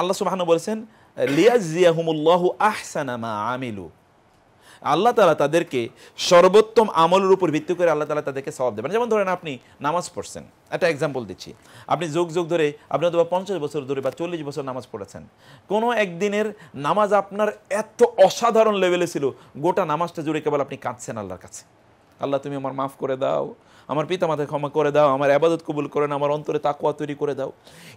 আল্লাহ সুবাহানু বলেছেন আহসানা মা আমিলু আল্লাহ তালা তাদেরকে সর্বোত্তম আমলের উপর ভিত্তি করে আল্লাহ তালা তাদেরকে সবাব দেবেন যেমন ধরেন আপনি নামাজ পড়ছেন একটা এক্সাম্পল দিচ্ছি আপনি যোগ যোগ ধরে আপনি অথবা পঞ্চাশ বছর ধরে বা চল্লিশ বছর নামাজ পড়েছেন কোনো একদিনের নামাজ আপনার এত অসাধারণ লেভেলে ছিল গোটা নামাজটা জুড়ে কেবল আপনি কাঁদছেন আল্লাহর কাছে আল্লাহ তুমি আমার মাফ করে দাও আমার পিতা মাতা ক্ষমা করে দাও আমার আবাদত কবুল করেন আমার অন্তরে তাকুয়া তৈরি করে দাও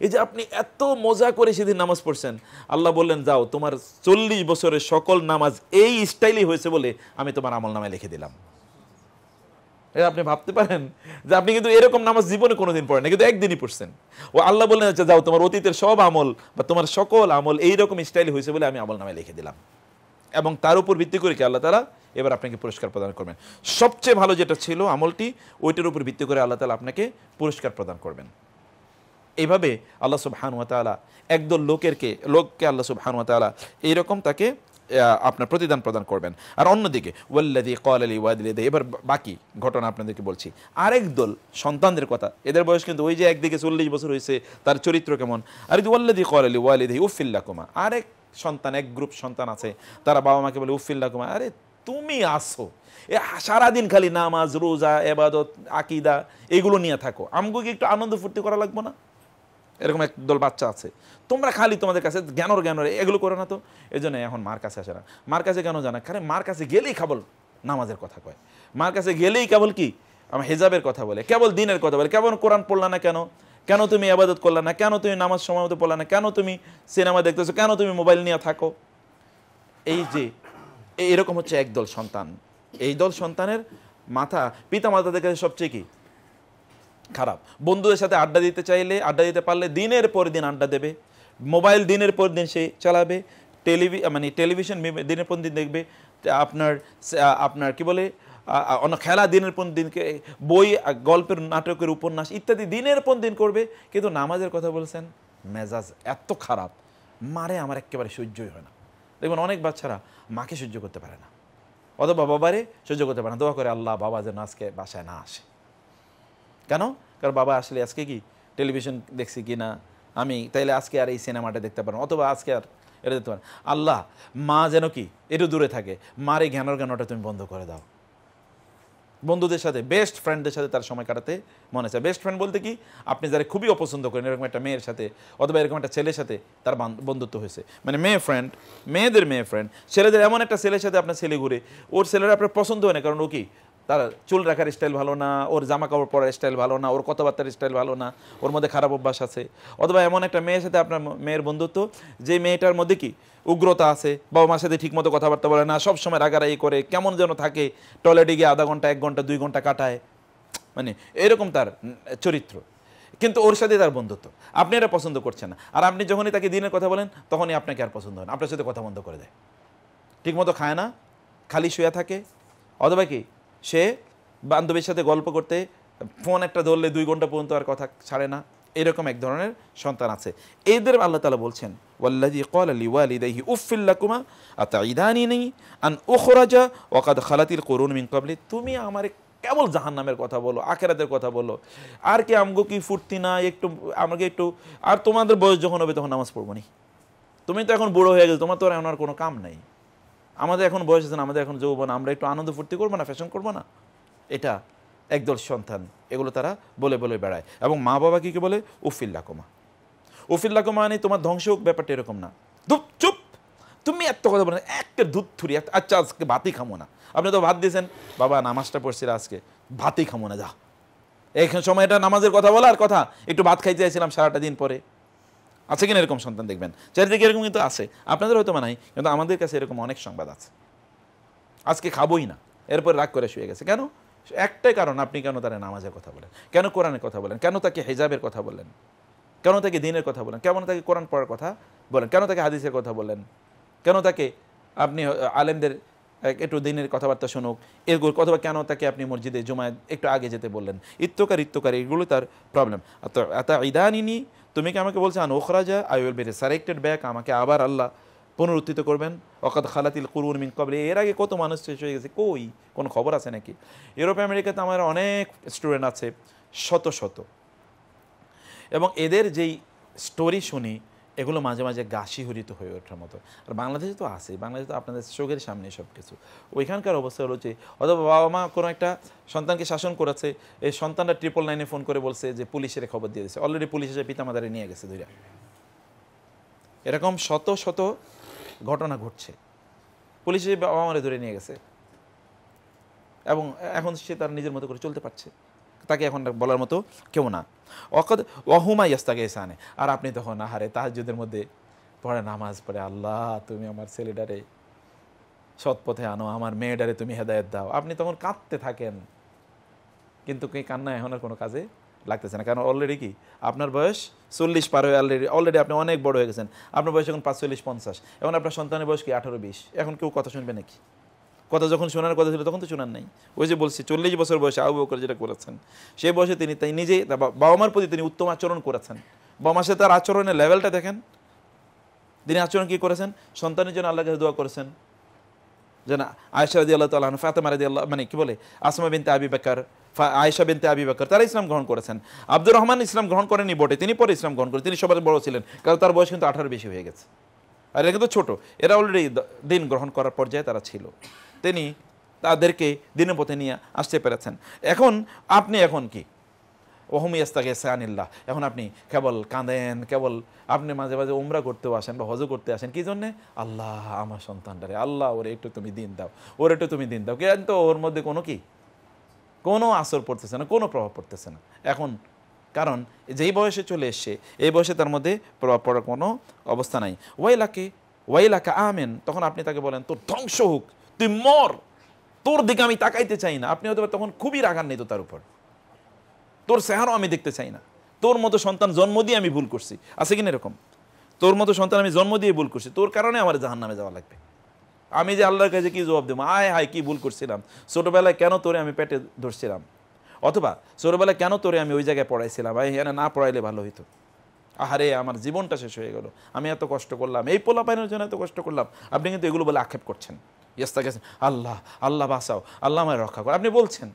এই যে আপনি এত মজা করে সেদিন নামাজ পড়ছেন আল্লাহ বললেন যাও তোমার চল্লিশ বছরের সকল নামাজ এই স্টাইলই হয়েছে বলে আমি তোমার আমল নামায় লিখে দিলাম এটা আপনি ভাবতে পারেন যে আপনি কিন্তু এরকম নামাজ জীবনে কোনোদিন পড়েন না কিন্তু একদিনই পড়ছেন ও আল্লাহ বললেন যে আচ্ছা, যাও তোমার অতীতের সব আমল বা তোমার সকল আমল এইরকম স্টাইল হয়েছে বলে আমি আমল নামে লিখে দিলাম এবং তার উপর ভিত্তি করে কি আল্লাহ তারা এবার আপনাকে পুরস্কার প্রদান করবেন সবচেয়ে ভালো যেটা ছিল আমলটি ওইটার উপর ভিত্তি করে আল্লাহ তালা আপনাকে পুরস্কার প্রদান করবেন এইভাবে আল্লাহ সুবহানুয়াতালা একদল লোকেরকে লোককে আল্লাহ সুবহানুয়াতালা এইরকম তাকে আপনার প্রতিদান প্রদান করবেন আর অন্যদিকে ওয়াল্লাদি কল আলী দে এবার বাকি ঘটনা আপনাদেরকে বলছি আরেক দল সন্তানদের কথা এদের বয়স কিন্তু ওই যে একদিকে চল্লিশ বছর হয়েছে তার চরিত্র কেমন আর ওয়াল্লাদি কল আলী ওয়ালিদি উফিল্লা কুমা আরেক সন্তান এক গ্রুপ সন্তান আছে তারা বাবা মাকে বলে উফিল্লা কুমা আরে তুমি আসো এ সারাদিন খালি নামাজ রোজা এবাদত আকিদা এগুলো নিয়ে থাকো কি একটু আনন্দ ফুর্তি করা লাগবো না এরকম একদল বাচ্চা আছে তোমরা খালি তোমাদের কাছে জ্ঞানর জ্ঞানর এগুলো করো না তো এই জন্য এখন মার কাছে আসে না মার কাছে কেন জানা কারণ মার কাছে গেলেই খাবল নামাজের কথা কয় মার কাছে গেলেই কেবল কি আমার হেজাবের কথা বলে কেবল দিনের কথা বলে কেবল কোরআন পড়লা না কেন কেন তুমি আবাদত করলা না কেন তুমি নামাজ সময় মতো পড়লা না কেন তুমি সিনেমা দেখতেছো কেন তুমি মোবাইল নিয়ে থাকো এই যে এরকম হচ্ছে একদল সন্তান এই দল সন্তানের মাথা পিতা মাতাদের কাছে সবচেয়ে কি খারাপ বন্ধুদের সাথে আড্ডা দিতে চাইলে আড্ডা দিতে পারলে দিনের পর দিন আড্ডা দেবে মোবাইল দিনের পর দিন সে চালাবে টেলিভি মানে টেলিভিশন দিনের পর দিন দেখবে আপনার আপনার কি বলে অন্য খেলা দিনের পর দিনকে বই গল্পের নাটকের উপন্যাস ইত্যাদি দিনের পর দিন করবে কিন্তু নামাজের কথা বলছেন মেজাজ এত খারাপ মারে আমার একেবারে সহ্যই হয় না দেখবেন অনেক বাচ্চারা মাকে সহ্য করতে পারে না অথবা বাবারে সহ্য করতে পারে না দোয়া করে আল্লাহ বাবা যেন আজকে বাসায় না আসে কেন কারণ বাবা আসলে আজকে কি টেলিভিশন দেখছি কি না আমি তাইলে আজকে আর এই সিনেমাটা দেখতে পারবো অথবা আজকে আর এটা দেখতে পারেন আল্লাহ মা যেন কি একটু দূরে থাকে মার এই জ্ঞানর জ্ঞানটা তুমি বন্ধ করে দাও বন্ধুদের সাথে বেস্ট ফ্রেন্ডদের সাথে তার সময় কাটাতে মনে চায় বেস্ট ফ্রেন্ড বলতে কি আপনি যারা খুবই অপছন্দ করেন এরকম একটা মেয়ের সাথে অথবা এরকম একটা ছেলের সাথে তার বন্ধুত্ব হয়েছে মানে মেয়ে ফ্রেন্ড মেয়েদের মেয়ে ফ্রেন্ড ছেলেদের এমন একটা ছেলের সাথে আপনার ছেলে ঘুরে ওর ছেলেরা আপনার পছন্দ হয় না কারণ ও কি তার চুল রাখার স্টাইল ভালো না ওর জামা কাপড় পরার স্টাইল ভালো না ওর কথাবার্তার স্টাইল ভালো না ওর মধ্যে খারাপ অভ্যাস আছে অথবা এমন একটা মেয়ের সাথে আপনার মেয়ের বন্ধুত্ব যে মেয়েটার মধ্যে কি উগ্রতা আছে বাবা মার সাথে ঠিকমতো কথাবার্তা বলে না সবসময় রাগারাগি করে কেমন যেন থাকে টয়লেটে গিয়ে আধা ঘন্টা এক ঘন্টা দুই ঘন্টা কাটায় মানে এরকম তার চরিত্র কিন্তু ওর সাথে তার বন্ধুত্ব আপনি এটা পছন্দ করছেন না আর আপনি যখনই তাকে দিনের কথা বলেন তখনই আপনাকে আর পছন্দ হয় না আপনার সাথে কথা বন্ধ করে দেয় ঠিকমতো খায় না খালি শুয়ে থাকে অথবা কি সে বান্ধবীর সাথে গল্প করতে ফোন একটা ধরলে দুই ঘন্টা পর্যন্ত আর কথা ছাড়ে না এরকম এক ধরনের সন্তান আছে এদের আল্লাহ তালা বলছেন ওয়াল্লাদি কল আলি ওয়ালিদাহি কুমা আতা ইদানি নেই আন ওখরাজা ওকাদ খালাতিল করুন মিন তুমি আমার কেবল জাহান্নামের কথা বলো আখেরাদের কথা বলো আর কি আমগো কি ফুর্তি না একটু আমাকে একটু আর তোমাদের বয়স যখন হবে তখন নামাজ পড়বো নি তুমি তো এখন বুড়ো হয়ে গেছো তোমার তো আর এমন আর কোনো কাম নাই আমাদের এখন বয়স আছে না আমাদের এখন যৌবন আমরা একটু আনন্দ ফুর্তি করবো না ফ্যাশন করবো না এটা একদল সন্তান এগুলো তারা বলে বলে বেড়ায় এবং মা বাবা কী বলে উফিল্লা কমা উফিল্লা কমা মানে তোমার ধ্বংস হোক ব্যাপারটা এরকম না ধুপ চুপ তুমি এত কথা বলে একটা দুধ থুরি আচ্ছা আজকে ভাতই খামো না আপনি তো ভাত দিয়েছেন বাবা নামাজটা পড়ছিল আজকে ভাতই খামো না যা এখন সময়টা নামাজের কথা বলার কথা একটু ভাত খাইতে চাইছিলাম সারাটা দিন পরে আছে কিনা এরকম সন্তান দেখবেন চারিদিকে এরকম কিন্তু আছে আপনাদের হয়তো মানে কিন্তু আমাদের কাছে এরকম অনেক সংবাদ আছে আজকে খাবোই না এরপর রাগ করে শুয়ে গেছে কেন একটাই কারণ আপনি কেন তার নামাজের কথা বলেন কেন কোরআনের কথা বলেন কেন তাকে হেজাবের কথা বলেন কেন তাকে দিনের কথা বলেন কেমন তাকে কোরআন পড়ার কথা বলেন কেন তাকে হাদিসের কথা বলেন কেন তাকে আপনি আলেমদের একটু দিনের কথাবার্তা শুনুক এগুলো অথবা কেন তাকে আপনি মসজিদে জমায় একটু আগে যেতে বললেন ইত্যকার ইত্যকার এগুলো তার প্রবলেম এত ইদানিনী তুমি কি আমাকে বলছো আন ওখরাজা I will be resurrected back আমাকে আবার আল্লাহ পুনরুত্থিত করবেন অকাত খালাতিল কুরুন মিন কবলে এর আগে কত মানুষ শেষ হয়ে গেছে কই কোন খবর আছে নাকি ইউরোপ আমেরিকাতে আমার অনেক স্টুডেন্ট আছে শত শত এবং এদের যেই স্টোরি শুনি এগুলো মাঝে মাঝে গাশিহরিত হয়ে ওঠার মতো আর বাংলাদেশে তো আছে বাংলাদেশে তো আপনাদের চোখের সামনে সব কিছু ওইখানকার অবস্থা হলো যে অথবা বাবা মা কোনো একটা সন্তানকে শাসন করেছে এই সন্তানটা ট্রিপল নাইনে ফোন করে বলছে যে পুলিশের খবর দিয়ে দিয়েছে অলরেডি পুলিশ এসে মাদারে নিয়ে গেছে ধরে এরকম শত শত ঘটনা ঘটছে পুলিশ বাবা মারে ধরে নিয়ে গেছে এবং এখন সে তার নিজের মতো করে চলতে পারছে তাকে এখন বলার মতো কেউ না অকদ অহুমা ইয়াস্তাকে ইসানে আর আপনি তখন আহারে তাহাজুদের মধ্যে পড়ে নামাজ পড়ে আল্লাহ তুমি আমার ছেলেটারে পথে আনো আমার মেয়েটারে তুমি হেদায়ত দাও আপনি তখন কাঁদতে থাকেন কিন্তু কি কান্না এখন আর কোনো কাজে লাগতেছে না কারণ অলরেডি কি আপনার বয়স চল্লিশ পার হয়ে অলরেডি অলরেডি আপনি অনেক বড় হয়ে গেছেন আপনার বয়স এখন পাঁচচল্লিশ পঞ্চাশ এখন আপনার সন্তানের বয়স কি আঠারো বিশ এখন কেউ কথা শুনবে নাকি কথা যখন শোনার কথা ছিল তখন তো শোনার নাই ওই যে বলছি চল্লিশ বছর বয়সে আবু বকর যেটা করেছেন সেই বয়সে তিনি তাই নিজে বাবা মার প্রতি তিনি উত্তম আচরণ করেছেন বাবা মার সাথে তার আচরণের লেভেলটা দেখেন তিনি আচরণ কী করেছেন সন্তানের জন্য আল্লাহ দোয়া করেছেন যেন আয়সা দিয়ে আল্লাহ তালন ফাতেমা রাজি আল্লাহ মানে কী বলে আসমা বিনতে আবি বেকার আয়েশা বিনতে আবি বেকার তারা ইসলাম গ্রহণ করেছেন আব্দুর রহমান ইসলাম গ্রহণ করেনি বটে তিনি পরে ইসলাম গ্রহণ করেন তিনি সবার বড় ছিলেন কারণ তার বয়স কিন্তু আঠারো বেশি হয়ে গেছে আর এটা কিন্তু ছোটো এরা অলরেডি দিন গ্রহণ করার পর্যায়ে তারা ছিল তিনি তাদেরকে দিনের পথে নিয়ে আসতে পেরেছেন এখন আপনি এখন কি ওহম ইয়াস্তাকে সানিল্লাহ এখন আপনি কেবল কাঁদেন কেবল আপনি মাঝে মাঝে উমরা করতেও আসেন বা হজও করতে আসেন কী জন্যে আল্লাহ আমার সন্তানটারে আল্লাহ ওরে একটু তুমি দিন দাও ওর একটু তুমি দিন দাও কিন্তু ওর মধ্যে কোনো কি কোনো আসর পড়তেছে না কোনো প্রভাব পড়তেছে না এখন কারণ যেই বয়সে চলে এসছে এই বয়সে তার মধ্যে প্রভাব পড়ার কোনো অবস্থা নাই ওয়াইলাকে ওয়াইলাকা আমেন তখন আপনি তাকে বলেন তোর ধ্বংস হোক তুই মর তোর দিকে আমি তাকাইতে চাই না আপনি হয়তো তখন খুবই রাগান্বিত তার উপর তোর সেহারও আমি দেখতে চাই না তোর মতো সন্তান জন্ম দিয়ে আমি ভুল করছি আছে কিনা এরকম তোর মতো সন্তান আমি জন্ম দিয়ে ভুল করছি তোর কারণে আমার জাহান নামে যাওয়া লাগবে আমি যে আল্লাহর কাছে কী জবাব দেবো আয় হায় কী ভুল করছিলাম ছোটোবেলায় কেন তোরে আমি পেটে ধরছিলাম অথবা ছোটোবেলায় কেন তোরে আমি ওই জায়গায় পড়াইছিলাম আয় হ্যাঁ না পড়াইলে ভালো হইতো আহারে আমার জীবনটা শেষ হয়ে গেল আমি এত কষ্ট করলাম এই পোলা জন্য এত কষ্ট করলাম আপনি কিন্তু এগুলো বলে আক্ষেপ করছেন ইয়াস্তা গেছেন আল্লাহ আল্লাহ বাঁচাও আল্লাহ আমায় রক্ষা করো আপনি বলছেন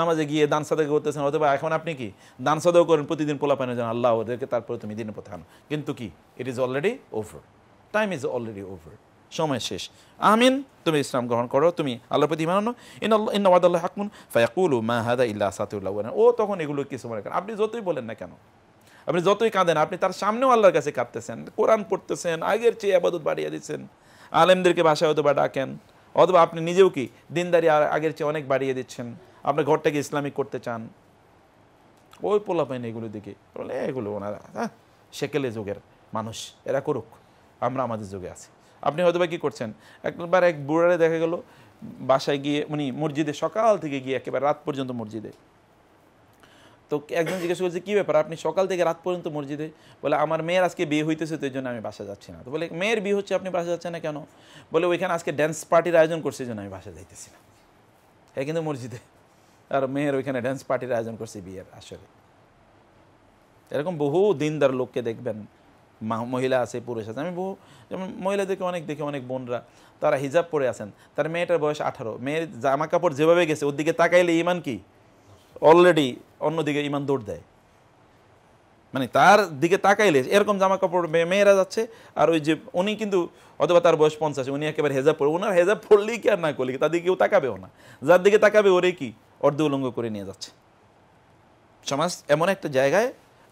নামাজে গিয়ে দান সাদাকে করতেছেন অথবা এখন আপনি কি দান সাদাও করেন প্রতিদিন পোলাপানের জন্য আল্লাহ ওদেরকে তারপরে তুমি দিনে পথানো কিন্তু কি it is already over time is already over সময় শেষ আমিন তুমি ইসলাম গ্রহণ করো তুমি আল্লাহ প্রতি মানো ইন্নওয়াদাল্লাহ হাকমুন ফায়াকুল মা হাদা ইল্লা সাতুল্লাহ ও তখন এগুলো কিছু মনে করেন আপনি যতই বলেন না কেন আপনি যতই কাঁদেন আপনি তার সামনেও আল্লাহর কাছে কাঁদতেছেন কোরআন পড়তেছেন আগের চেয়ে আবাদত বাড়িয়ে দিচ্ছেন আলেমদেরকে বাসায় হয়তো বা ডাকেন অথবা আপনি নিজেও কি দিনদারি আগের চেয়ে অনেক বাড়িয়ে দিচ্ছেন আপনার ঘরটাকে ইসলামিক করতে চান ওই পোলাপাইন এগুলো দিকে বলে এগুলো ওনারা হ্যাঁ সেকেলে যুগের মানুষ এরা করুক আমরা আমাদের যুগে আছি আপনি হয়তো বা কী করছেন একবার এক বুড়ারে দেখা গেল বাসায় গিয়ে উনি মসজিদে সকাল থেকে গিয়ে একেবারে রাত পর্যন্ত মসজিদে তো একজন জিজ্ঞেস করছে কী ব্যাপার আপনি সকাল থেকে রাত পর্যন্ত মসজিদে বলে আমার মেয়ের আজকে বিয়ে হইতেছে তো জন্য আমি বাসা যাচ্ছি না তো বলে মেয়ের বিয়ে হচ্ছে আপনি বাসা যাচ্ছেন না কেন বলে ওইখানে আজকে ড্যান্স পার্টির আয়োজন করছে জন্য আমি বাসা যাইতেছি না হ্যাঁ কিন্তু মসজিদে আর মেয়ের ওইখানে ড্যান্স পার্টির আয়োজন করছে বিয়ের আসলে এরকম বহু দিনদার লোককে দেখবেন মহিলা আছে পুরুষ আছে আমি বহু যেমন মহিলাদেরকে অনেক দেখি অনেক বোনরা তারা হিজাব পরে আছেন তার মেয়েটার বয়স আঠারো মেয়ের জামা কাপড় যেভাবে গেছে ওর দিকে তাকাইলে ইমান কি অলরেডি অন্যদিকে ইমান দৌড় দেয় মানে তার দিকে তাকাইলে এরকম জামা কাপড় মেয়েরা যাচ্ছে আর ওই যে উনি কিন্তু অথবা তার বয়স পঞ্চাশ উনি একেবারে হেজাব পড়ে ওনার হেজাব পড়লেই কি আর না করলে তার দিকে কেউ তাকাবেও না যার দিকে তাকাবে ওরে কি অর্ধ উলঙ্গ করে নিয়ে যাচ্ছে সমাজ এমন একটা জায়গায়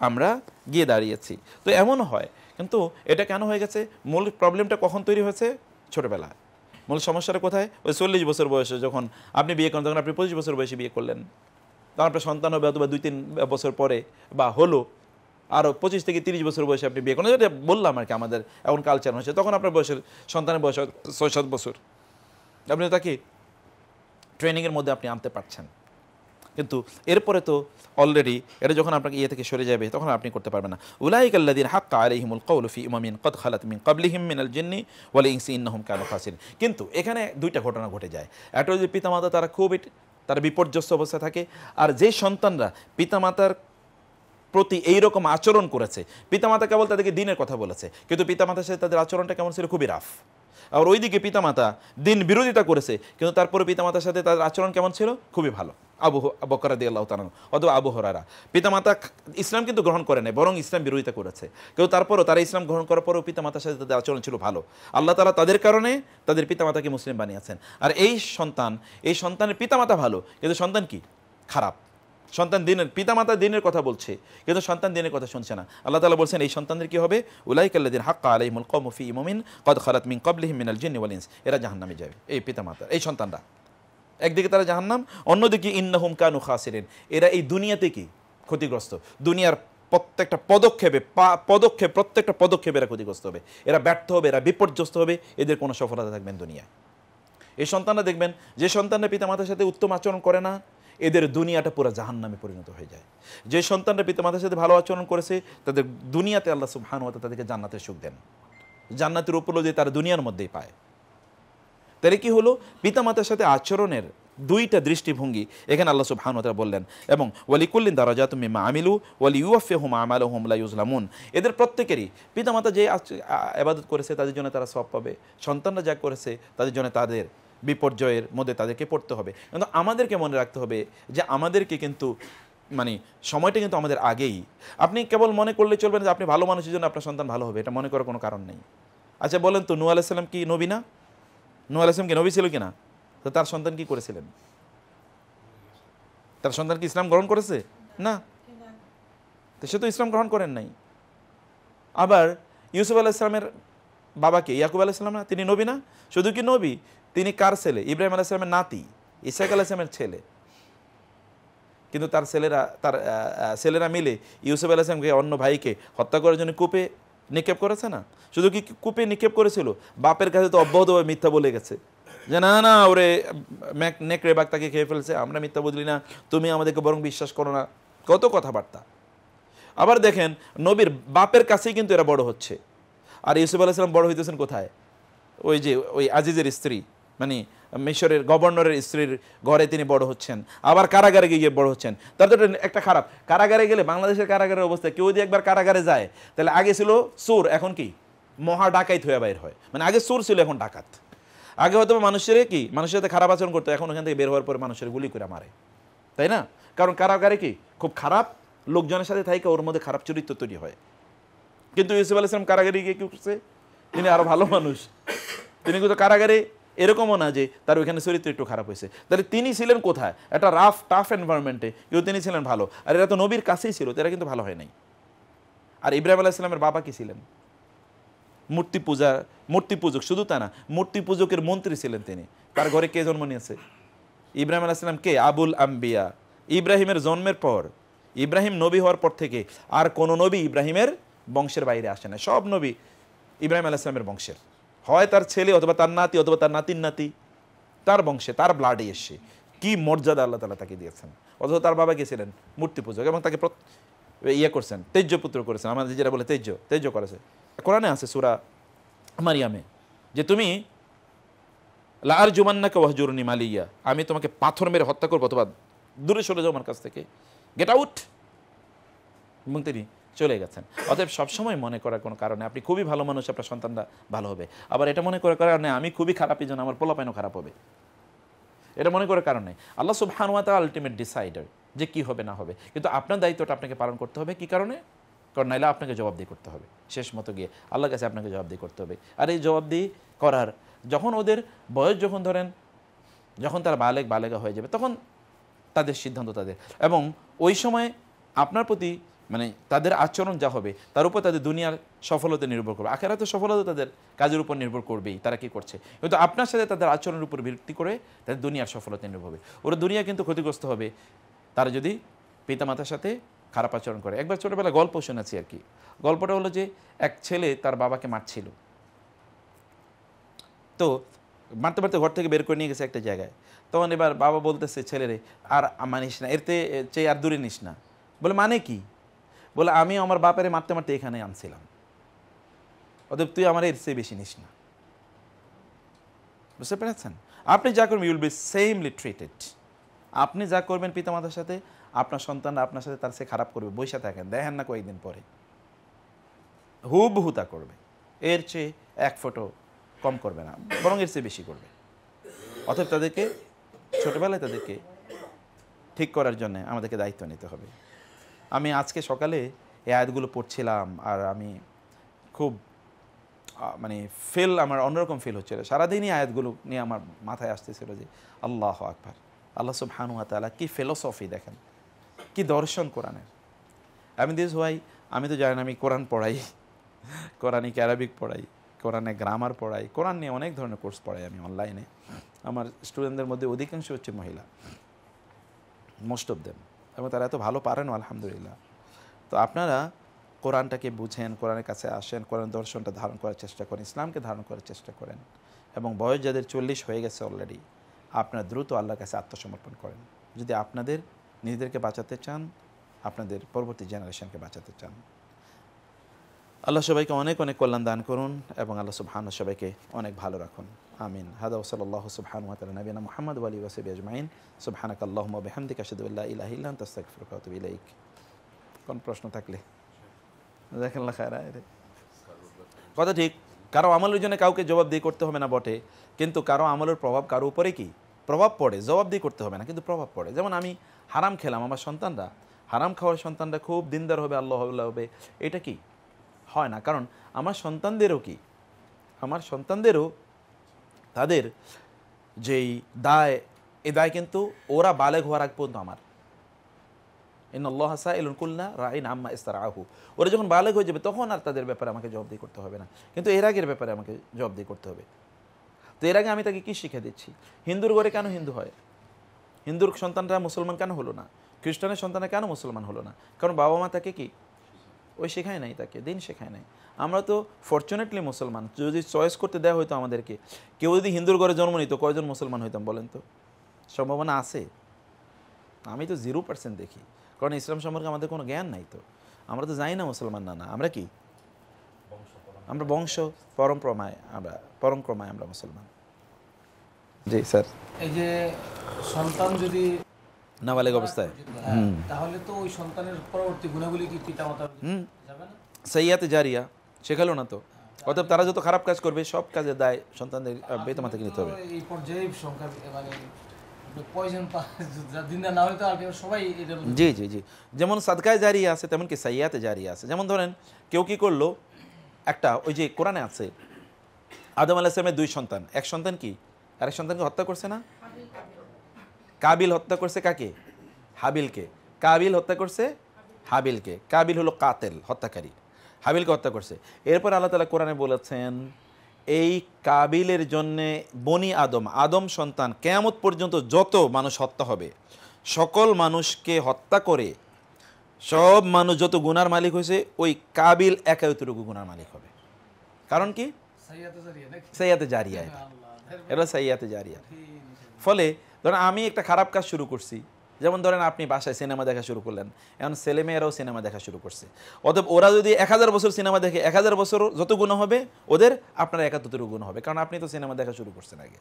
আমরা গিয়ে দাঁড়িয়েছি তো এমন হয় কিন্তু এটা কেন হয়ে গেছে মূল প্রবলেমটা কখন তৈরি হয়েছে ছোটোবেলায় মূল সমস্যাটা কোথায় ওই চল্লিশ বছর বয়সে যখন আপনি বিয়ে করেন তখন আপনি পঁচিশ বছর বয়সে বিয়ে করলেন তখন আপনার সন্তান হবে অথবা দুই তিন বছর পরে বা হলো আরও পঁচিশ থেকে তিরিশ বছর বয়সে আপনি বিয়ে করেন যেটা বললাম আর কি আমাদের এখন কালচার হয়েছে তখন আপনার বয়সের সন্তানের বয়স ছয় সাত বছর আপনি তাকে ট্রেনিংয়ের মধ্যে আপনি আনতে পারছেন কিন্তু এরপরে তো অলরেডি এটা যখন আপনাকে ইয়ে থেকে সরে যাবে তখন আপনি করতে পারবেন না উলাইক আল্লাদিন হাক্কা হিমুল কৌলফি ইমামিন কত খালাত মিন মিন মিনাল জিন্নি ওয়ালি ইংসি ইন্নহম কানু ফাসিন কিন্তু এখানে দুইটা ঘটনা ঘটে যায় একটা যদি পিতামাতা তারা খুবই তারা বিপর্যস্ত অবস্থা থাকে আর যে সন্তানরা পিতামাতার প্রতি এই রকম আচরণ করেছে পিতামাতা কেবল তাদেরকে দিনের কথা বলেছে কিন্তু পিতামাতার সাথে তাদের আচরণটা কেমন ছিল খুবই রাফ আর ওইদিকে পিতামাতা দিন বিরোধিতা করেছে কিন্তু তারপরে পিতামাতার সাথে তাদের আচরণ কেমন ছিল খুবই ভালো আবু বকরাদি আল্লাহ তালান অথবা আবু হরারা পিতামাতা ইসলাম কিন্তু গ্রহণ করে নেয় বরং ইসলাম বিরোধিতা করেছে কেউ তারপরও তারা ইসলাম গ্রহণ করার পরেও পিতামাতার সাথে তাদের আচরণ ছিল ভালো আল্লাহ তালা তাদের কারণে তাদের পিতামাতাকে মুসলিম বানিয়েছেন আর এই সন্তান এই সন্তানের পিতামাতা ভালো কিন্তু সন্তান কি খারাপ সন্তান দিনের পিতামাতা দিনের কথা বলছে কিন্তু সন্তান দিনের কথা শুনছে না আল্লাহ তালা বলছেন এই সন্তানদের কী হবে উলাই দিন হাক্কা আলাই মুল কমফি ইমিন কদ খালাত মিন কবলিহিমিন আল জিন ওয়ালিন্স এরা জাহান্নামে যাবে এই পিতামাতা এই সন্তানরা একদিকে তারা জাহান্নাম অন্যদিকে ইন্নাহুম কানু খাসিরেন এরা এই দুনিয়াতে কি ক্ষতিগ্রস্ত দুনিয়ার প্রত্যেকটা পদক্ষেপে পদক্ষেপ প্রত্যেকটা পদক্ষেপে এরা ক্ষতিগ্রস্ত হবে এরা ব্যর্থ হবে এরা বিপর্যস্ত হবে এদের কোনো সফলতা থাকবেন দুনিয়ায় এই সন্তানরা দেখবেন যে সন্তানরা পিতামাতার সাথে উত্তম আচরণ করে না এদের দুনিয়াটা পুরো জাহান নামে পরিণত হয়ে যায় যে সন্তানরা পিতামাতার সাথে ভালো আচরণ করেছে তাদের দুনিয়াতে আল্লাহ হতে তাদেরকে জান্নাতের সুখ দেন জান্নাতের উপলব্ধি তারা দুনিয়ার মধ্যেই পায় তাহলে কি হলো পিতামাতার সাথে আচরণের দুইটা দৃষ্টিভঙ্গি এখানে আল্লাহ সুবহানতা বললেন এবং ওয়ালিকুল্লিন দারাজা তুমি মা আমিলু ওয়ালি ইউফে হুম আমাল হুমলা ইউজলামুন এদের প্রত্যেকেরই পিতামাতা যে আবাদত করেছে তাদের জন্য তারা সব পাবে সন্তানরা যা করেছে তাদের জন্য তাদের বিপর্যয়ের মধ্যে তাদেরকে পড়তে হবে কিন্তু আমাদেরকে মনে রাখতে হবে যে আমাদেরকে কিন্তু মানে সময়টা কিন্তু আমাদের আগেই আপনি কেবল মনে করলে চলবেন যে আপনি ভালো মানুষের জন্য আপনার সন্তান ভালো হবে এটা মনে করার কোনো কারণ নেই আচ্ছা বলেন তো নু আলাইসাল্লাম কি নবী না নুহ আলাইসলামকে নবী ছিল কিনা তো তার সন্তান কি করেছিলেন তার সন্তান কি ইসলাম গ্রহণ করেছে না তো সে তো ইসলাম গ্রহণ করেন নাই আবার ইউসুফ আল্লাহ ইসলামের বাবাকে ইয়াকুব আলাহ ইসলাম না তিনি নবী না শুধু কি নবী তিনি কার ছেলে ইব্রাহিম আলাহ ইসলামের নাতি ইসাক আলাহ ইসলামের ছেলে কিন্তু তার ছেলেরা তার ছেলেরা মিলে ইউসুফ আলাহ ইসলামকে অন্য ভাইকে হত্যা করার জন্য কূপে নিক্ষেপ করেছে না শুধু কি কূপে নিক্ষেপ করেছিল বাপের কাছে তো অব্যাহতভাবে মিথ্যা বলে গেছে যে না না ওরে ম্যাক নেকড়ে বাঘ তাকে খেয়ে ফেলছে আমরা মিথ্যা বুঝলি না তুমি আমাদেরকে বরং বিশ্বাস করো না কত কথাবার্তা আবার দেখেন নবীর বাপের কাছেই কিন্তু এরা বড় হচ্ছে আর ইউসুফ আলাহিসাম বড় হইতেছেন কোথায় ওই যে ওই আজিজের স্ত্রী মানে মিশরের গভর্নরের স্ত্রীর ঘরে তিনি বড় হচ্ছেন আবার কারাগারে গিয়ে বড় হচ্ছেন তার তো একটা খারাপ কারাগারে গেলে বাংলাদেশের কারাগারের অবস্থা কেউ যদি একবার কারাগারে যায় তাহলে আগে ছিল সুর এখন কি মহা ডাকাইত হয়ে বাইর হয় মানে আগে সুর ছিল এখন ডাকাত আগে হয়তো মানুষের কি মানুষের সাথে খারাপ আচরণ করতো এখন ওখান থেকে বের হওয়ার পরে মানুষের গুলি করে মারে তাই না কারণ কারাগারে কি খুব খারাপ লোকজনের সাথে থাকে ওর মধ্যে খারাপ চরিত্র তৈরি হয় কিন্তু ইউসুফ আলাইসলাম কারাগারে গিয়ে কি করছে তিনি আরও ভালো মানুষ তিনি কিন্তু কারাগারে এরকমও না যে তার ওইখানে চরিত্র একটু খারাপ হয়েছে তাহলে তিনি ছিলেন কোথায় একটা রাফ টাফ এনভায়রনমেন্টে কেউ তিনি ছিলেন ভালো আর এরা তো নবীর কাছেই ছিল তো এরা কিন্তু ভালো হয় নাই আর ইব্রাহিম আলাহ ইসলামের বাবা কি ছিলেন মূর্তি পূজা মূর্তি পূজক শুধু তা না মূর্তি পূজকের মন্ত্রী ছিলেন তিনি তার ঘরে কে জন্ম নিয়েছে ইব্রাহিম ইসলাম কে আবুল আম্বিয়া ইব্রাহিমের জন্মের পর ইব্রাহিম নবী হওয়ার পর থেকে আর কোনো নবী ইব্রাহিমের বংশের বাইরে আসে না সব নবী ইব্রাহিম ইসলামের বংশের হয় তার ছেলে অথবা তার নাতি অথবা তার নাতির নাতি তার বংশে তার ব্লাডে এসে কি মর্যাদা আল্লাহ তালা তাকে দিয়েছেন অথবা তার বাবা গেছিলেন মূর্তি পূজক এবং তাকে ইয়ে করছেন তেজ্য পুত্র করেছেন আমাদের যেটা বলে তেজ্য তেজ্য করেছে কোরআনে আছে সুরা মারিয়ামে যে তুমি লার জুমান্নাকে ওয়াহজুরনি মালিয়া আমি তোমাকে পাথর মেরে হত্যা করবো অথবা দূরে সরে যাও আমার কাছ থেকে গেট আউট এবং তিনি চলে গেছেন অতএব সবসময় মনে করার কোনো কারণে আপনি খুবই ভালো মানুষ আপনার সন্তানরা ভালো হবে আবার এটা মনে করার কারণে আমি খুবই খারাপই জন্য আমার পোলাপাইনও খারাপ হবে এটা মনে করার কারণে আল্লাহ সুবহানুয়াতা আলটিমেট ডিসাইডার যে কি হবে না হবে কিন্তু আপনার দায়িত্বটা আপনাকে পালন করতে হবে কি কারণে কারণ নাইলে আপনাকে দিয়ে করতে হবে শেষ মতো গিয়ে আল্লাহর কাছে আপনাকে দিয়ে করতে হবে আর এই দিয়ে করার যখন ওদের বয়স যখন ধরেন যখন তারা বালেক বালেগা হয়ে যাবে তখন তাদের সিদ্ধান্ত তাদের এবং ওই সময় আপনার প্রতি মানে তাদের আচরণ যা হবে তার উপর তাদের দুনিয়ার সফলতা নির্ভর করবে আখেরাতে সফলতা তাদের কাজের উপর নির্ভর করবেই তারা কি করছে কিন্তু আপনার সাথে তাদের আচরণের উপর ভিত্তি করে তাদের দুনিয়ার সফলতা নির্ভর হবে ওরা দুনিয়া কিন্তু ক্ষতিগ্রস্ত হবে তারা যদি পিতামাতার সাথে খারাপ আচরণ করে একবার ছোটোবেলা গল্প শোনাচ্ছি আর কি গল্পটা হলো যে এক ছেলে তার বাবাকে মারছিল তো মারতে মারতে ঘর থেকে বের করে নিয়ে গেছে একটা জায়গায় তখন এবার বাবা বলতেছে ছেলেরে আর মানিস না এরতে চেয়ে আর দূরে নিস না বলে মানে কি বলে আমি আমার বাপেরে মারতে মারতে এখানে আনছিলাম অতএব তুই আমার এর চেয়ে বেশি নিস না বুঝতে পেরেছেন আপনি যা করবেন ইউল বি সেমলি ট্রিটেড আপনি যা করবেন পিতামাতার সাথে আপনার সন্তানরা আপনার সাথে তার সে খারাপ করবে বৈশা থাকেন দেখেন না কয়েকদিন পরে হুবহু তা করবে এর চেয়ে এক ফটো কম করবে না বরং এর চেয়ে বেশি করবে অতএব তাদেরকে ছোটোবেলায় তাদেরকে ঠিক করার জন্য আমাদেরকে দায়িত্ব নিতে হবে আমি আজকে সকালে এই আয়াতগুলো পড়ছিলাম আর আমি খুব মানে ফেল আমার অন্যরকম ফিল হচ্ছিলো সারাদিনই আয়াতগুলো নিয়ে আমার মাথায় আসতেছিল যে আল্লাহ আকবার আল্লাহ সব হানুয়া তালা কী ফিলোসফি দেখেন কি দর্শন কোরআনের আমি দিস ভাই আমি তো জানেন আমি কোরআন পড়াই কোরআনিক অ্যারাবিক পড়াই কোরআনে গ্রামার পড়াই কোরআন নিয়ে অনেক ধরনের কোর্স পড়াই আমি অনলাইনে আমার স্টুডেন্টদের মধ্যে অধিকাংশ হচ্ছে মহিলা মোস্ট অফ দেম এবং তারা এত ভালো পারেনও আলহামদুলিল্লাহ তো আপনারা কোরআনটাকে বুঝেন কোরআনের কাছে আসেন কোরআন দর্শনটা ধারণ করার চেষ্টা করেন ইসলামকে ধারণ করার চেষ্টা করেন এবং বয়স যাদের চল্লিশ হয়ে গেছে অলরেডি আপনারা দ্রুত আল্লাহর কাছে আত্মসমর্পণ করেন যদি আপনাদের নিজেদেরকে বাঁচাতে চান আপনাদের পরবর্তী জেনারেশনকে বাঁচাতে চান আল্লাহ সবাইকে অনেক অনেক কল্যাণ দান করুন এবং আল্লাহ সুবহান সবাইকে অনেক ভালো রাখুন আমিন হাদা ওসলাল্লাহ সুবহান ওয়াতাল নবীনা মোহাম্মদ আলী ওয়াসবি আজমাইন সুবহানাক আল্লাহম বেহামদিক আশদুল্লাহ ইলাহ ইল্লান তাস্তাক ফিরকাত ইলাইক কোন প্রশ্ন থাকলে দেখাল্লা খায়রা কথা ঠিক কারো আমলের জন্য কাউকে জবাব দিয়ে করতে হবে না বটে কিন্তু কারো আমলের প্রভাব কারো উপরে কি প্রভাব পড়ে দিয়ে করতে হবে না কিন্তু প্রভাব পড়ে যেমন আমি হারাম খেলাম আমার সন্তানরা হারাম খাওয়ার সন্তানরা খুব দিনদার হবে আল্লাহ হবে এটা কি হয় না কারণ আমার সন্তানদেরও কি আমার সন্তানদেরও তাদের যেই দায় এ দায় কিন্তু ওরা বালেক হওয়ার রাখ পর্যন্ত আমার ইন্নআল্লাহ হাসা ইলকুল্লা রাইন আম্মা ইস্তার আহু ওরা যখন বালেক হয়ে যাবে তখন আর তাদের ব্যাপারে আমাকে জবাবদি করতে হবে না কিন্তু এর আগের ব্যাপারে আমাকে জবাবদি করতে হবে তো এর আগে আমি তাকে কী শিখে দিচ্ছি হিন্দুর ঘরে কেন হিন্দু হয় হিন্দুর সন্তানরা মুসলমান কেন হলো না খ্রিস্টানের সন্তানরা কেন মুসলমান হলো না কারণ বাবা মা তাকে কি ওই শেখায় নাই তাকে দিন শেখায় নাই আমরা তো ফর্চুনেটলি মুসলমান যদি চয়েস করতে দেওয়া হয়তো আমাদেরকে কেউ যদি হিন্দুর ঘরে জন্ম নিত কয়জন মুসলমান হইতাম বলেন তো সম্ভাবনা আছে আমি তো জিরো পার্সেন্ট দেখি কারণ ইসলাম সম্পর্কে আমাদের কোনো জ্ঞান নাই তো আমরা তো জানি না মুসলমান না না আমরা কি আমরা বংশ পরম্পরায় আমরা পরম্পরায় আমরা মুসলমান জি স্যার এই যে সন্তান যদি নাবালিক অবস্থায় হ্যাঁ, তাহলে তো ওই সন্তানের পরবর্তী গুণাবলী কি পিতামাতা যাবে না জারিয়া শেখালো না তো অতএব তারা যত খারাপ কাজ করবে সব কাজে দায় সন্তানদের পিতামাতা থেকে নিতে হবে এই পর্যায়ে সংখ্যা মানে জি জি জি যেমন সাদকায় জারি আছে তেমন কি সাইয়াতে জারি আছে যেমন ধরেন কেউ কি করলো একটা ওই যে কোরআনে আছে আদম আলাহিসামের দুই সন্তান এক সন্তান কি আরেক সন্তানকে হত্যা করছে না কাবিল হত্যা করছে কাকে হাবিলকে কাবিল হত্যা করছে হাবিলকে কাবিল হলো কাতেল হত্যাকারী হাবিলকে হত্যা করছে এরপর আল্লাহ তালা কোরআনে বলেছেন এই কাবিলের জন্যে বনি আদম আদম সন্তান কেয়ামত পর্যন্ত যত মানুষ হত্যা হবে সকল মানুষকে হত্যা করে সব মানুষ যত গুনার মালিক হয়েছে ওই কাবিল একাই অতটুকু গুনার মালিক হবে কারণ কি সাইয়াতে জারিয়া এটা এটা সাইয়াতে জারিয়া ফলে ধরেন আমি একটা খারাপ কাজ শুরু করছি যেমন ধরেন আপনি বাসায় সিনেমা দেখা শুরু করলেন এখন ছেলেমেয়েরাও সিনেমা দেখা শুরু করছে অতএব ওরা যদি এক হাজার বছর সিনেমা দেখে এক হাজার বছর যত গুণ হবে ওদের আপনার একাত্তর গুণ হবে কারণ আপনি তো সিনেমা দেখা শুরু করছেন আগে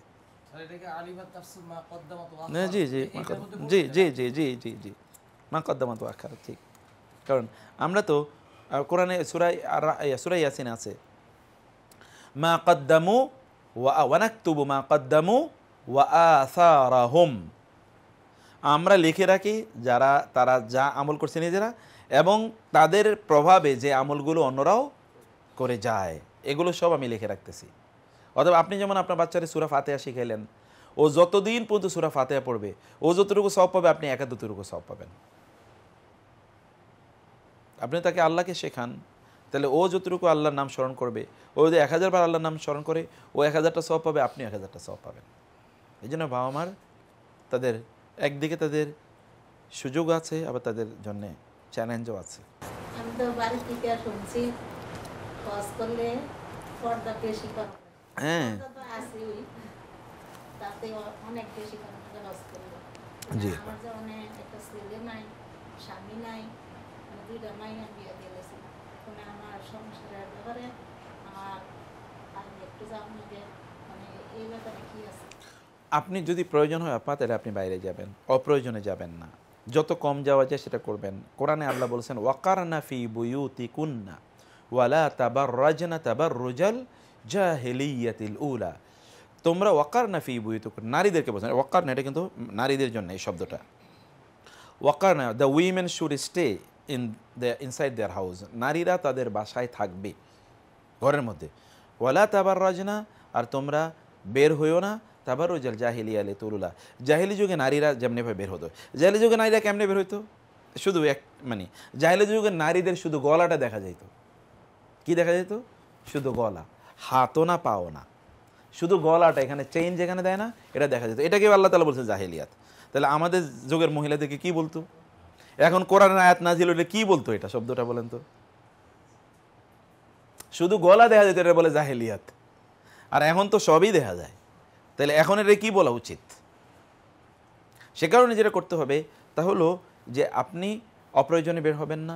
জি জি জি জি জি জি জি জি মা কদ্দামাত আখার ঠিক কারণ আমরা তো কোরআনে সুরাই সুরাই ইয়াসিন আছে মা কদ্দামু ওয়া ওয়ানাক্তুবু মা কদ্দামু ওয়া আমরা লিখে রাখি যারা তারা যা আমল করছে নিজেরা এবং তাদের প্রভাবে যে আমলগুলো অন্যরাও করে যায় এগুলো সব আমি লিখে রাখতেছি অথবা আপনি যেমন আপনার বাচ্চারা সুরা ফাতেহা শিখাইলেন ও যতদিন পর্যন্ত সুরা ফাতেহা পড়বে ও যতটুকু সব পাবে আপনি একাদতটুকু সব পাবেন আপনি তাকে আল্লাহকে শেখান তাহলে ও যতটুকু আল্লাহর নাম স্মরণ করবে ও যদি এক হাজারবার আল্লাহর নাম স্মরণ করে ও এক হাজারটা সব পাবে আপনি এক হাজারটা সব পাবেন এই জন্য বাবা মার তাদের একদিকে তাদের সুযোগ আছে আবার তাদের জন্য চ্যালেঞ্জও আছে আমি তো শুনছি করলে বেশি হ্যাঁ তাতে অনেক বেশি জি আমার একটা নাই স্বামী নাই মানে দুইটা মানে আমার সংসারের ব্যাপারে আর আমি একটু জানি যে মানে এই ব্যাপারে কি আছে আপনি যদি প্রয়োজন হয় আপনার তাহলে আপনি বাইরে যাবেন অপ্রয়োজনে যাবেন না যত কম যাওয়া যায় সেটা করবেন কোরআনে আল্লাহ বলছেন ওয়াকার না ফি তি কুন্না ওয়ালা তাবার রাজনা তাবার রোজাল হেলিয়াতিল উলা তোমরা ওয়াকার না ফি তো নারীদেরকে বলছেন ওয়াকার না এটা কিন্তু নারীদের জন্য এই শব্দটা ওয়াকার না the women should stay in the inside their house নারীরা তাদের বাসায় থাকবে ঘরের মধ্যে ওয়ালা তাবার রাজনা আর তোমরা বের হইও না তাবারুজাল আলে তুরুলা জাহিলি যুগে নারীরা যেমনিভাবে বের হতো জাহিলি যুগে নারীরা কেমনে বের হইতো শুধু এক মানে জাহিলি যুগে নারীদের শুধু গলাটা দেখা যেত কি দেখা যেত শুধু গলা হাতও না পাও না শুধু গলাটা এখানে চেইন যেখানে দেয় না এটা দেখা যেত এটাকে আল্লাহ তালা বলছে জাহেলিয়াত তাহলে আমাদের যুগের মহিলাদেরকে কি বলতো এখন কোরআন আয়াত না ছিল কি বলতো এটা শব্দটা বলেন তো শুধু গলা দেখা যেত এটা বলে জাহেলিয়াত আর এখন তো সবই দেখা যায় তাহলে এখন এটা কী বলা উচিত সে কারণে যেটা করতে হবে তা হলো যে আপনি অপ্রয়োজনে বের হবেন না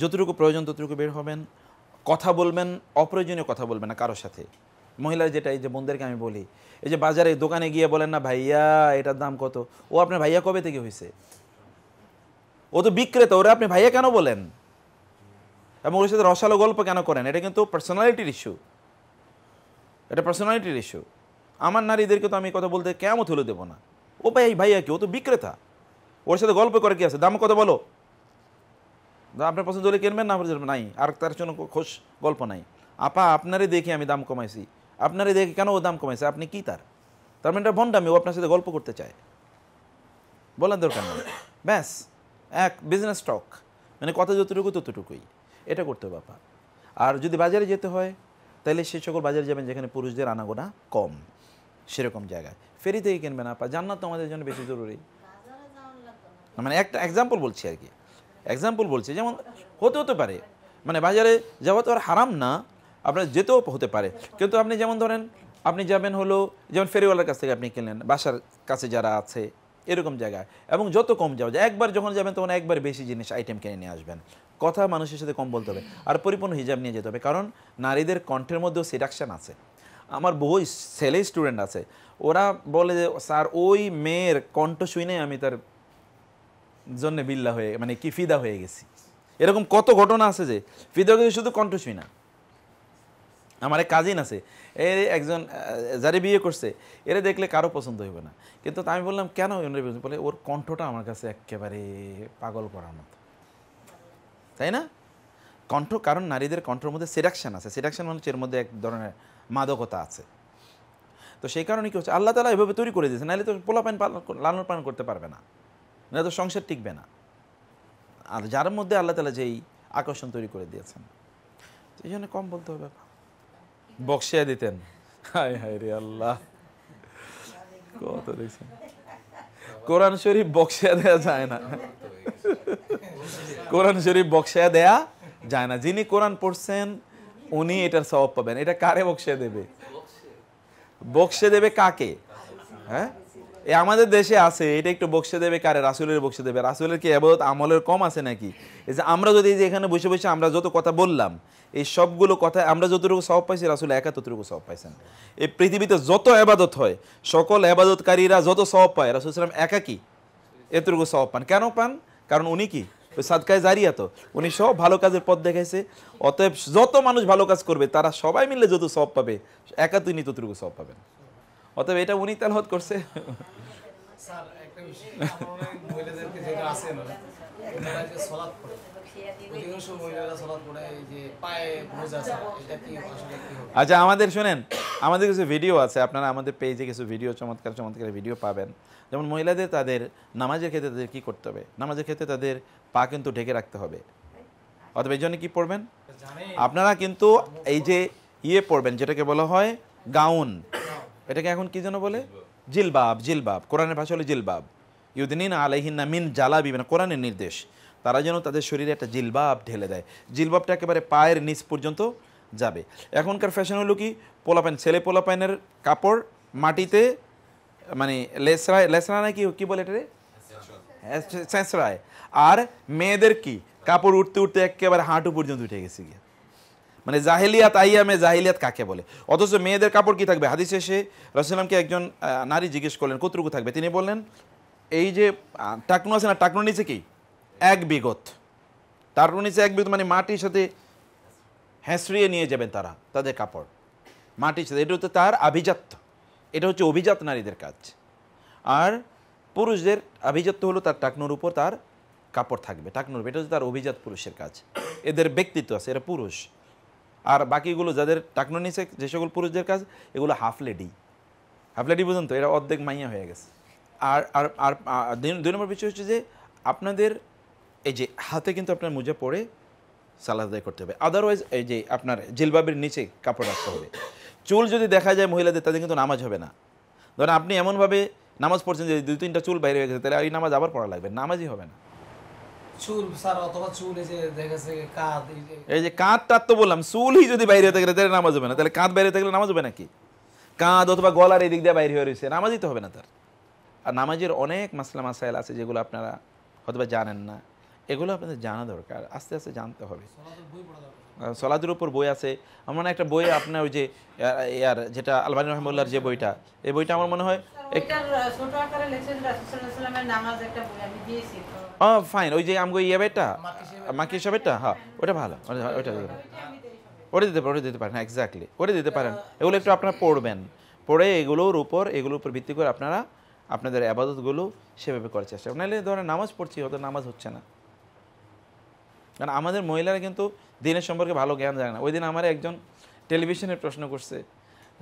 যতটুকু প্রয়োজন ততটুকু বের হবেন কথা বলবেন অপ্রয়োজনীয় কথা বলবেন না কারোর সাথে মহিলার যেটা এই যে বোনদেরকে আমি বলি এই যে বাজারে দোকানে গিয়ে বলেন না ভাইয়া এটার দাম কত ও আপনার ভাইয়া কবে থেকে হয়েছে ও তো বিক্রেতা ওরা আপনি ভাইয়া কেন বলেন এবং ওর সাথে রসালো গল্প কেন করেন এটা কিন্তু পার্সোনালিটির ইস্যু এটা পার্সোনালিটির ইস্যু আমার নারীদেরকে তো আমি কথা বলতে কেমন হলে দেবো না ও ভাই ভাইয়া কি ও তো বিক্রেতা ওর সাথে গল্প করে কি আছে দাম কত বলো আপনার পছন্দ হলে কিনবেন না আপনার নাই আর তার জন্য খোশ গল্প নাই আপা আপনারই দেখে আমি দাম কমাইছি আপনারই দেখে কেন ও দাম কমাইছে আপনি কি তার তার মানে এটা ও আপনার সাথে গল্প করতে চায় বলার দরকার নেই ব্যাস এক বিজনেস স্টক মানে কথা যতটুকু ততটুকুই এটা করতে হবে আপা আর যদি বাজারে যেতে হয় তাহলে সেই সকল বাজারে যাবেন যেখানে পুরুষদের আনাগোনা কম সেরকম জায়গায় ফেরি থেকে কিনবেন আপা জান্নাত তো আমাদের জন্য বেশি জরুরি মানে একটা এক্সাম্পল বলছি আর কি এক্সাম্পল বলছি যেমন হতে হতে পারে মানে বাজারে যাওয়া তো আর হারাম না আপনার যেতেও হতে পারে কিন্তু আপনি যেমন ধরেন আপনি যাবেন হলো যেমন ফেরিওয়ালার কাছ থেকে আপনি কিনলেন বাসার কাছে যারা আছে এরকম জায়গায় এবং যত কম যাওয়া যায় একবার যখন যাবেন তখন একবার বেশি জিনিস আইটেম কিনে নিয়ে আসবেন কথা মানুষের সাথে কম বলতে হবে আর পরিপূর্ণ হিজাব নিয়ে যেতে হবে কারণ নারীদের কণ্ঠের মধ্যেও সিডাকশান আছে আমার বহু ছেলে স্টুডেন্ট আছে ওরা বলে যে স্যার ওই মেয়ের কণ্ঠ শুনে আমি তার জন্য বিল্লা হয়ে মানে কি ফিদা হয়ে গেছি এরকম কত ঘটনা আছে যে ফিদা হয়ে শুধু কণ্ঠ শুই না আমার এক কাজিন আছে এর একজন যারে বিয়ে করছে এরা দেখলে কারো পছন্দ হইবে না কিন্তু আমি বললাম কেন বলে ওর কণ্ঠটা আমার কাছে একেবারে পাগল করার মতো তাই না কণ্ঠ কারণ নারীদের কণ্ঠের মধ্যে সেডাকশান আছে সেডাকশান মানুষের মধ্যে এক ধরনের মাদকতা আছে তো সেই কারণে কি হচ্ছে আল্লাহ তালা এভাবে তৈরি করে দিয়েছে নাহলে তো পোলা পান লালন পালন করতে পারবে না নাহলে তো সংসার টিকবে না আর যার মধ্যে আল্লাহ তালা যেই আকর্ষণ তৈরি করে দিয়েছেন এই জন্য কম বলতে হবে বক্সিয়া দিতেন হায় হায় রে আল্লাহ কত দেখছেন কোরআন শরীফ বক্সিয়া দেয়া যায় না কোরআন শরীফ বক্সিয়া দেয়া যায় না যিনি কোরআন পড়ছেন উনি এটার স্বভাব পাবেন এটা কারে বক্সে দেবে বক্সে দেবে কাকে হ্যাঁ এ আমাদের দেশে আছে এটা একটু বক্সে দেবে কারে রাসুলের বক্সে দেবে রাসুলের কি এবাদত আমলের কম আছে নাকি এই যে আমরা যদি যে এখানে বসে বসে আমরা যত কথা বললাম এই সবগুলো কথা আমরা যতটুকু স্বভাব পাইছি রাসুল একা ততটুকু স্বভাব পাইছেন এই পৃথিবীতে যত আবাদত হয় সকল আবাদতকারীরা যত স্বভাব পায় রাসুল সালাম একা কি এতটুকু স্বভাব পান কেন পান কারণ উনি কি ওই সাদকায় জারিয়া তো উনি সব ভালো কাজের পথ দেখাইছে অতএব যত মানুষ ভালো কাজ করবে তারা সবাই মিলে যত সব পাবে একা তিনি ততটুকু সব পাবেন অতএব এটা উনি তালহত করছে স্যার একটা বিষয় মহিলাদেরকে যেটা আছে না সলাৎ পড়ে আচ্ছা আমাদের শুনেন আমাদের কিছু ভিডিও আছে আপনারা আমাদের পেজে কিছু ভিডিও চমৎকার চমৎকার ভিডিও পাবেন যেমন মহিলাদের তাদের নামাজের ক্ষেত্রে তাদের কী করতে হবে নামাজের ক্ষেত্রে তাদের পা কিন্তু ঢেকে রাখতে হবে অথবা এই জন্য কী পড়বেন আপনারা কিন্তু এই যে ইয়ে পড়বেন যেটাকে বলা হয় গাউন এটাকে এখন কি যেন বলে জিলবাব জিলবাব কোরআনের ভাষা হলো জিলবাব ইউদিন আলহিনা মিন জালা মানে কোরআনের নির্দেশ তারা যেন তাদের শরীরে একটা জিলবাব ঢেলে দেয় জিলবাবটা একেবারে পায়ের নিচ পর্যন্ত যাবে এখনকার ফ্যাশন হলো কি পোলা প্যান্ট ছেলে পোলাপাইনের কাপড় মাটিতে মানে লেসরায় লেসরা নাকি কি বলে এটা রে স্যাঁসরায় আর মেয়েদের কি কাপড় উঠতে উঠতে একেবারে হাঁটু পর্যন্ত উঠে গেছে গিয়ে মানে জাহেলিয়াত মেয়ে জাহেলিয়াত কাকে বলে অথচ মেয়েদের কাপড় কি থাকবে হাদিস এসে রসুলামকে একজন নারী জিজ্ঞেস করলেন কতটুকু থাকবে তিনি বললেন এই যে টাকনু আছে না টাকনু নিচে কি এক বিগত তার নিচে এক বিগত মানে মাটির সাথে হ্যাঁসড়িয়ে নিয়ে যাবেন তারা তাদের কাপড় মাটির সাথে এটা হচ্ছে তার আভিজাত্য এটা হচ্ছে অভিজাত নারীদের কাজ আর পুরুষদের আভিজাত্য হলো তার টাকনোর উপর তার কাপড় থাকবে টাকনোর এটা হচ্ছে তার অভিজাত পুরুষের কাজ এদের ব্যক্তিত্ব আছে এরা পুরুষ আর বাকিগুলো যাদের টাকনো নিচে যে সকল পুরুষদের কাজ এগুলো হাফ লেডি হাফ লেডি বুঝুন তো এরা অর্ধেক মাইয়া হয়ে গেছে আর আর আর দুই নম্বর বিষয় হচ্ছে যে আপনাদের এই যে হাতে কিন্তু আপনার মোজা পরে সালাদ আদায় করতে হবে আদারওয়াইজ এই যে আপনার জিলবাবের নিচে কাপড় রাখতে হবে চুল যদি দেখা যায় মহিলাদের তাদের কিন্তু নামাজ হবে না ধরেন আপনি এমনভাবে নামাজ পড়ছেন যে দুই তিনটা চুল বাইরে হয়ে গেছে তাহলে এই নামাজ আবার পড়া লাগবে নামাজই হবে না এই যে কাঁধ এই তো বললাম চুলই যদি বাইরে হতে গেলে তাহলে নামাজ হবে না তাহলে কাঁধ বাইরে থাকলে নামাজ হবে নাকি কাঁধ অথবা গলার এই দিয়ে বাইরে হয়ে রয়েছে নামাজই তো হবে না তার আর নামাজের অনেক মাসলা মাসাইল আছে যেগুলো আপনারা হয়তো জানেন না এগুলো আপনাদের জানা দরকার আস্তে আস্তে জানতে হবে সলাদের উপর বই আছে আমার মনে একটা বই আপনার ওই যে ইয়ার যেটা আলবানী রহমুল্লার যে বইটা এই বইটা আমার মনে হয় ও ফাইন ওই যে আমগো ইয়াবেটা মাকি সাবেটা হ্যাঁ ওটা ভালো ওটা ওটা দিতে পারেন দিতে পারেন এক্স্যাক্টলি ওটা দিতে পারেন এগুলো একটু আপনারা পড়বেন পড়ে এগুলোর উপর এগুলোর উপর ভিত্তি করে আপনারা আপনাদের আবাদতগুলো সেভাবে করার চেষ্টা নাহলে ধরেন নামাজ পড়ছি হয়তো নামাজ হচ্ছে না কারণ আমাদের মহিলারা কিন্তু দিনের সম্পর্কে ভালো জ্ঞান জানে না ওই দিন আমার একজন টেলিভিশনে প্রশ্ন করছে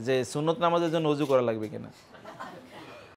যে সুনত নামাজের জন্য উজু করা লাগবে কিনা